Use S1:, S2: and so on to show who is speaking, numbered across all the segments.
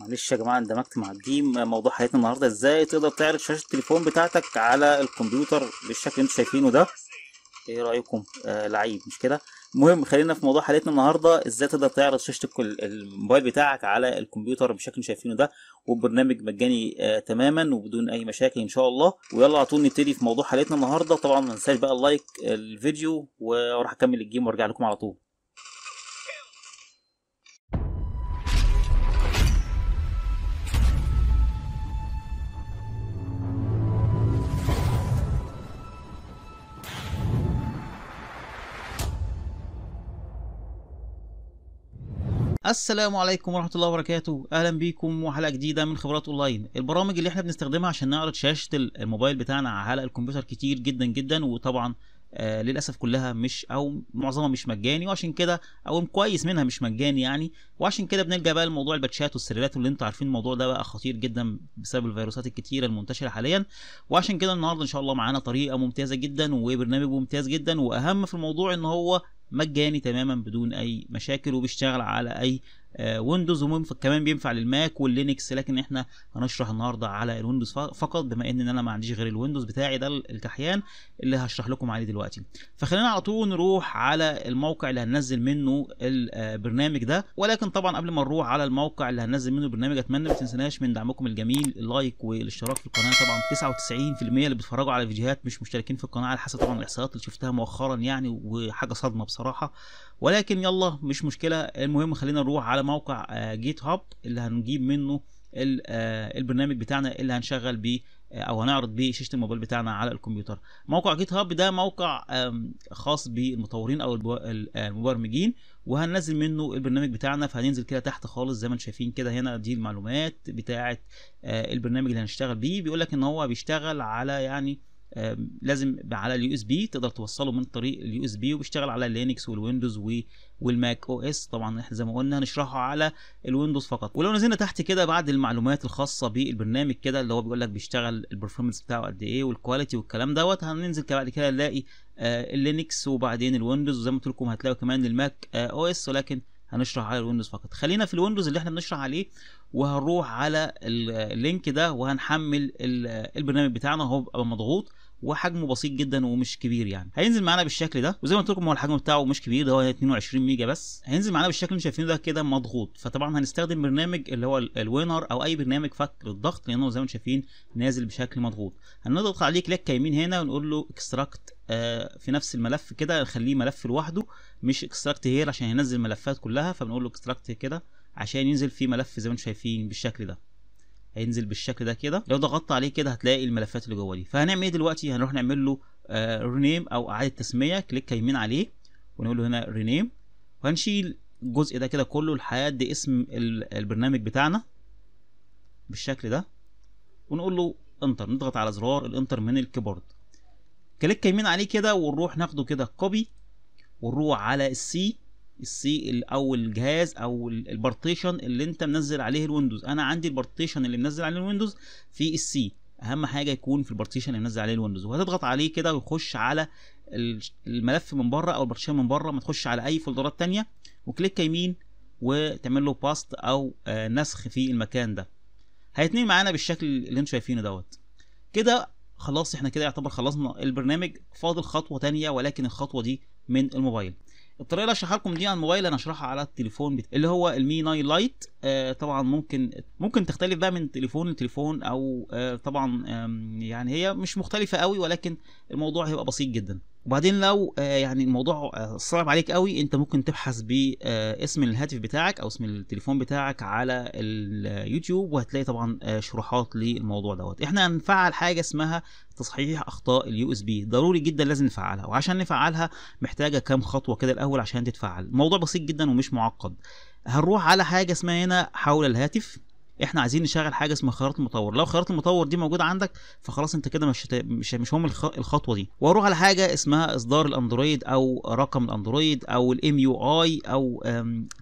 S1: معلش يا جماعه اندمجت مع الجيم موضوع حلقتنا النهارده ازاي تقدر تعرض شاشه التليفون بتاعتك على الكمبيوتر بالشكل اللي انتم شايفينه ده ايه رايكم آه لعيب مش كده المهم خلينا في موضوع حلقتنا النهارده ازاي تقدر تعرض شاشه الموبايل بتاعك على الكمبيوتر بالشكل اللي شايفينه ده والبرنامج مجاني آه تماما وبدون اي مشاكل ان شاء الله ويلا على طول نبتدي في موضوع حلقتنا النهارده طبعا ما بقى اللايك الفيديو واروح اكمل الجيم وارجع لكم على طول السلام عليكم ورحمه الله وبركاته اهلا بيكم وحلقه جديده من خبرات اونلاين البرامج اللي احنا بنستخدمها عشان نعرض شاشه الموبايل بتاعنا على الكمبيوتر كتير جدا جدا وطبعا آه للاسف كلها مش او معظمها مش مجاني وعشان كده او كويس منها مش مجاني يعني وعشان كده بنلجا بقى لموضوع الباتشات والسريلات واللي انتوا عارفين الموضوع ده بقى خطير جدا بسبب الفيروسات الكتيره المنتشره حاليا وعشان كده النهارده ان شاء الله معانا طريقه ممتازه جدا وبرنامج ممتاز جدا واهم في الموضوع ان هو مجاني تماما بدون اي مشاكل وبيشتغل على اي ويندوز آه، وكمان بينفع للماك واللينكس لكن احنا هنشرح النهارده على الويندوز فقط بما ان انا ما عنديش غير الويندوز بتاعي ده الكحيان اللي هشرح لكم عليه دلوقتي فخلينا على طول نروح على الموقع اللي هننزل منه البرنامج آه، ده ولكن طبعا قبل ما نروح على الموقع اللي هننزل منه البرنامج اتمنى ما تنسناش من دعمكم الجميل اللايك والاشتراك في القناه طبعا 99% اللي بيتفرجوا على فيديوهات مش مشتركين في القناه على حسب طبعا الاحصائيات اللي شفتها مؤخرا يعني وحاجه صدمه بصراحه ولكن يلا مش مشكله المهم خلينا نروح على موقع آه، جيت هاب اللي هنجيب منه آه، البرنامج بتاعنا اللي هنشغل بيه آه، او هنعرض بيه شاشه الموبايل بتاعنا على الكمبيوتر موقع جيت هاب ده موقع خاص بالمطورين او المبرمجين وهننزل منه البرنامج بتاعنا فهننزل كده تحت خالص زي ما انتم شايفين كده هنا دي المعلومات بتاعه البرنامج اللي هنشتغل بيه بيقول لك ان هو بيشتغل على يعني لازم على اليو اس بي تقدر توصله من طريق اليو اس بي وبيشتغل على اللينكس والويندوز والماك او اس طبعا احنا زي ما قلنا هنشرحه على الويندوز فقط ولو نزلنا تحت كده بعد المعلومات الخاصه بالبرنامج كده اللي هو بيقول لك بيشتغل البرفورمانس بتاعه قد ايه والكواليتي والكلام دوت هننزل بعد كده نلاقي اللينكس آه، وبعدين الويندوز وزي ما قلت لكم هتلاقوا كمان الماك او آه، اس ولكن هنشرح على الويندوز فقط خلينا في الويندوز اللي احنا بنشرح عليه وهنروح على اللينك ده وهنحمل البرنامج بتاعنا هو مضغوط وحجمه بسيط جدا ومش كبير يعني هينزل معانا بالشكل ده وزي ما قلت لكم هو الحجم بتاعه مش كبير ده هو 22 ميجا بس هينزل معانا بالشكل اللي شايفينه ده كده مضغوط فطبعا هنستخدم برنامج اللي هو الوينر او اي برنامج فك للضغط لانه زي ما انتم شايفين نازل بشكل مضغوط هنضغط عليه كليك يمين هنا ونقول له اكستراكت آه، في نفس الملف كده نخليه ملف لوحده مش اكستراكت هير عشان هينزل الملفات كلها فبنقول له اكستراكت كده عشان ينزل في ملف زي ما انتم شايفين بالشكل ده هينزل بالشكل ده كده لو ضغطت عليه كده هتلاقي الملفات اللي جوه دي فهنعمل ايه دلوقتي هنروح نعمل له آه، رينيم او اعاده تسميه كليك يمين عليه ونقول له هنا رينيم وهنشيل الجزء ده كده كله لحد اسم البرنامج بتاعنا بالشكل ده ونقول له انتر نضغط على زرار الانتر من الكيبورد كليك يمين عليه كده ونروح ناخده كده كوبي ونروح على السي السي او الجهاز او البارتيشن اللي انت منزل عليه الويندوز انا عندي البارتيشن اللي منزل عليه الويندوز في السي اهم حاجه يكون في البارتيشن اللي منزل عليه الويندوز وهتضغط عليه كده ويخش على الملف من بره او البارتيشن من بره ما تخش على اي فولدرات تانية وكليك يمين وتعمل له باست او آه، نسخ في المكان ده هيتنقل معانا بالشكل اللي انتم شايفينه دوت كده خلاص احنا كده يعتبر خلصنا البرنامج فاضل خطوه تانية ولكن الخطوه دي من الموبايل الطريقه اللي هشرحها لكم دي على الموبايل انا هشرحها على التليفون بت... اللي هو المي 9 لايت آه طبعا ممكن ممكن تختلف بقى من تليفون لتليفون او آه طبعا يعني هي مش مختلفه قوي ولكن الموضوع هيبقى بسيط جدا وبعدين لو آه، يعني الموضوع آه، صعب عليك قوي انت ممكن تبحث باسم آه، الهاتف بتاعك او اسم التليفون بتاعك على اليوتيوب وهتلاقي طبعا شروحات للموضوع دوت احنا هنفعل حاجه اسمها تصحيح اخطاء اليو اس بي ضروري جدا لازم نفعلها وعشان نفعلها محتاجه كام خطوه كده الاول عشان تتفعل الموضوع بسيط جدا ومش معقد هنروح على حاجه اسمها هنا حول الهاتف احنا عايزين نشغل حاجه اسمها خيارات المطور لو خيارات المطور دي موجوده عندك فخلاص انت كده مش مش مش هم الخطوه دي واروح على حاجه اسمها اصدار الاندرويد او رقم الاندرويد او الام يو اي او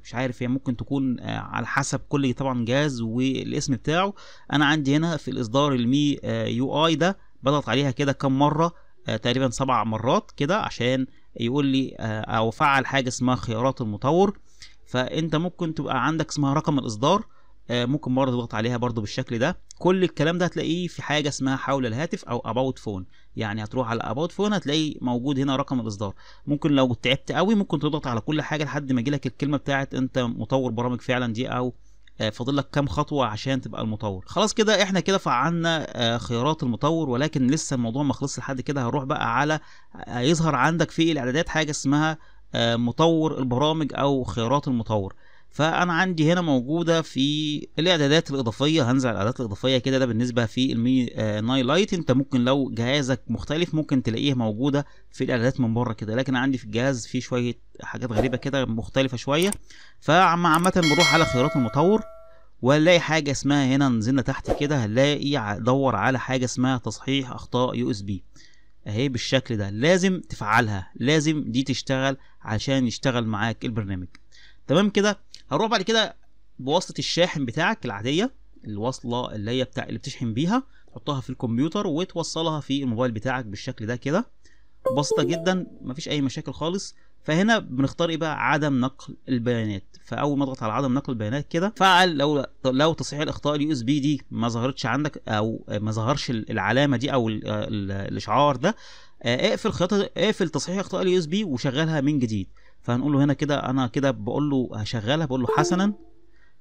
S1: مش عارف هي ممكن تكون آه، على حسب كل طبعا جهاز والاسم بتاعه انا عندي هنا في الاصدار المي يو آه، اي ده بضغط عليها كده كم مره آه، تقريبا سبع مرات كده عشان يقول لي او فعل حاجه اسمها خيارات المطور فانت ممكن تبقى عندك اسمها رقم الاصدار آه، ممكن برضه تضغط عليها برضه بالشكل ده كل الكلام ده هتلاقيه في حاجه اسمها حول الهاتف او اباوت فون يعني هتروح على اباوت فون هتلاقي موجود هنا رقم الاصدار ممكن لو تعبت قوي ممكن تضغط على كل حاجه لحد ما يجيلك الكلمه بتاعت انت مطور برامج فعلا دي او آه، فاضل لك كام خطوه عشان تبقى المطور خلاص كده احنا كده فعلنا آه، خيارات المطور ولكن لسه الموضوع ما خلصش لحد كده هنروح بقى على هيظهر عندك في الاعدادات حاجه اسمها مطور البرامج او خيارات المطور فانا عندي هنا موجوده في الاعدادات الاضافيه هنزل الاعدادات الاضافيه كده ده بالنسبه في المي آه، ناي لايت انت ممكن لو جهازك مختلف ممكن تلاقيه موجوده في الاعدادات من بره كده لكن عندي في الجهاز في شويه حاجات غريبه كده مختلفه شويه فعامه بروح على خيارات المطور وهنلاقي حاجه اسمها هنا نزلنا تحت كده هنلاقي دور على حاجه اسمها تصحيح اخطاء يو اس بي اهي بالشكل ده لازم تفعلها لازم دي تشتغل عشان يشتغل معاك البرنامج تمام كده هنروح بعد كده بواسطه الشاحن بتاعك العاديه الوصله اللي هي بتاع اللي بتشحن بيها تحطها في الكمبيوتر وتوصلها في الموبايل بتاعك بالشكل ده كده بسيطه جدا مفيش اي مشاكل خالص فهنا بنختار ايه بقى عدم نقل البيانات فاول ما اضغط على عدم نقل البيانات كده فعل لو لو تصحيح الاخطاء اليو اس بي دي ما ظهرتش عندك او ما ظهرش العلامه دي او ال ال الاشعار ده آه، اقفل خيار اقفل تصحيح اخطاء اليو اس بي وشغلها من جديد فهنقول له هنا كده انا كده بقول له هشغلها بقول له حسنا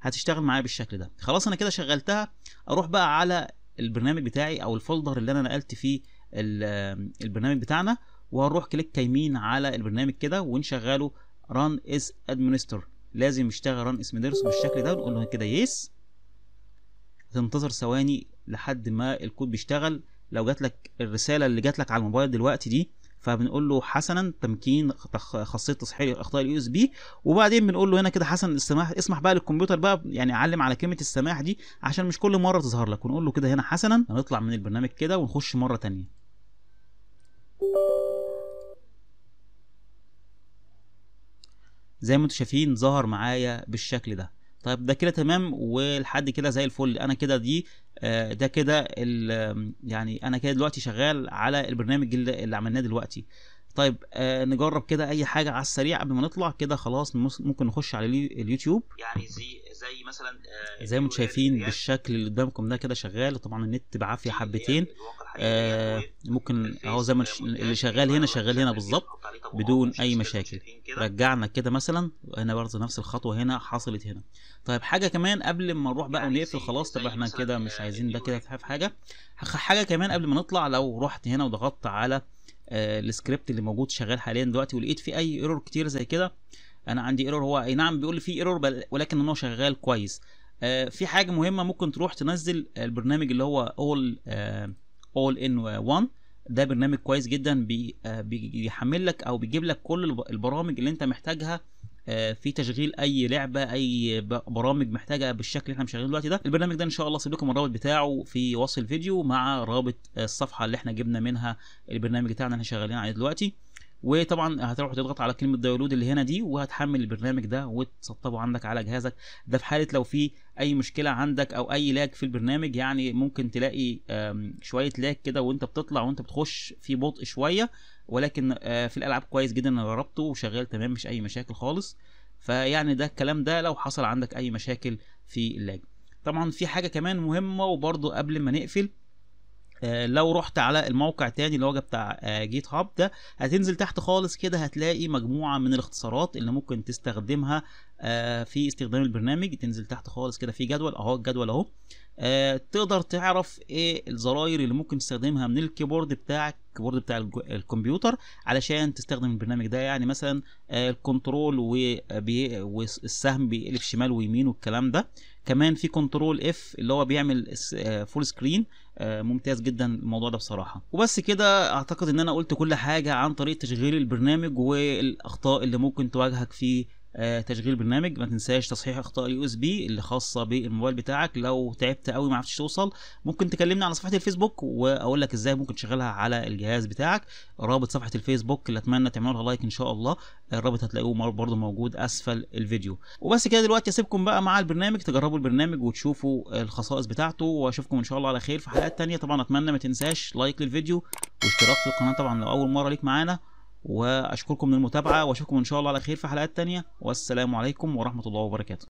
S1: هتشتغل معايا بالشكل ده خلاص انا كده شغلتها اروح بقى على البرنامج بتاعي او الفولدر اللي انا نقلت فيه آه، البرنامج بتاعنا وهنروح كليك يمين على البرنامج كده ونشغله ران از ادمنستر لازم يشتغل ران اسم مدرس بالشكل ده ونقول له كده يس هتنتظر ثواني لحد ما الكود بيشتغل لو جات لك الرساله اللي جات لك على الموبايل دلوقتي دي فبنقول له حسنا تمكين خاصيه تصحيح اخطاء اليو اس بي وبعدين بنقول له هنا كده حسن السماح اسمح بقى للكمبيوتر بقى يعني علم على كلمه السماح دي عشان مش كل مره تظهر لك ونقول له كده هنا حسنا هنطلع من البرنامج كده ونخش مره ثانيه زي ما انتم شايفين ظهر معايا بالشكل ده طيب ده كده تمام ولحد كده زي الفل انا كده دي آه، ده كده يعني انا كده دلوقتي شغال على البرنامج اللي عملناه دلوقتي طيب آه نجرب كده اي حاجه على السريع قبل ما نطلع كده خلاص ممكن نخش على اليوتيوب يعني زي زي مثلا آه زي ما انتم شايفين بالشكل اللي قدامكم ده كده شغال طبعا النت بعافيه حبتين آه إيه؟ ممكن اهو زي ما اللي شغال هنا شغال هنا بالظبط بدون اي مشاكل رجعنا كده مثلا هنا برضه نفس الخطوه هنا حصلت هنا طيب حاجه كمان قبل ما نروح بقى يعني ونقفل خلاص طب احنا كده آه، مش عايزين ده كده في حاجه حاجه كمان قبل ما نطلع لو رحت هنا وضغطت على آه، السكريبت اللي موجود شغال حاليا دلوقتي ولقيت في اي ايرور كتير زي كده انا عندي ايرور هو اي نعم بيقول لي في ايرور ولكن هو شغال كويس آه، في حاجه مهمه ممكن تروح تنزل البرنامج اللي هو اول اول ان 1 ده برنامج كويس جدا آه، بيحمل لك او بيجيب لك كل البرامج اللي انت محتاجها آه، في تشغيل اي لعبه اي برامج محتاجه بالشكل اللي احنا مشغلينه دلوقتي ده البرنامج ده ان شاء الله اسيب لكم الرابط بتاعه في وصف الفيديو مع رابط آه، الصفحه اللي احنا جبنا منها البرنامج بتاعنا اللي احنا شغالين عليه دلوقتي وطبعا هتروح تضغط على كلمه داونلود اللي هنا دي وهتحمل البرنامج ده وتسطبه عندك على جهازك ده في حاله لو في اي مشكله عندك او اي لاج في البرنامج يعني ممكن تلاقي شويه لاج كده وانت بتطلع وانت بتخش في بطء شويه ولكن آه، في الالعاب كويس جدا انا جربته وشغال تمام مش اي مشاكل خالص فيعني ده الكلام ده لو حصل عندك اي مشاكل في اللاج طبعا في حاجه كمان مهمه وبرده قبل ما نقفل آه، لو رحت على الموقع تاني اللي هو بتاع آه، جيت هاب ده هتنزل تحت خالص كده هتلاقي مجموعه من الاختصارات اللي ممكن تستخدمها آه، في استخدام البرنامج تنزل تحت خالص كده في جدول اهو الجدول اهو تقدر تعرف ايه الزراير اللي ممكن تستخدمها من الكيبورد بتاعك الكيبورد بتاع الكمبيوتر علشان تستخدم البرنامج ده يعني مثلا الكنترول والسهم بيقلب شمال ويمين والكلام ده كمان في كنترول اف اللي هو بيعمل فول سكرين آه، آه، ممتاز جدا الموضوع ده بصراحه وبس كده اعتقد ان انا قلت كل حاجه عن طريقه تشغيل البرنامج والاخطاء اللي ممكن تواجهك في آه، تشغيل برنامج ما تنساش تصحيح اخطاء اليو اس بي اللي خاصه بالموبايل بتاعك لو تعبت قوي ما عرفتش توصل ممكن تكلمني على صفحه الفيسبوك واقول لك ازاي ممكن تشغلها على الجهاز بتاعك رابط صفحه الفيسبوك اللي اتمنى تعملوا لها لايك ان شاء الله الرابط هتلاقوه برده موجود اسفل الفيديو وبس كده دلوقتي اسيبكم بقى مع البرنامج تجربوا البرنامج وتشوفوا الخصائص بتاعته واشوفكم ان شاء الله على خير في حلقات تانية طبعا اتمنى ما تنساش لايك للفيديو واشتراك في القناه طبعا لو اول مره ليك معانا واشكركم للمتابعه واشوفكم ان شاء الله على خير في حلقات تانية والسلام عليكم ورحمه الله وبركاته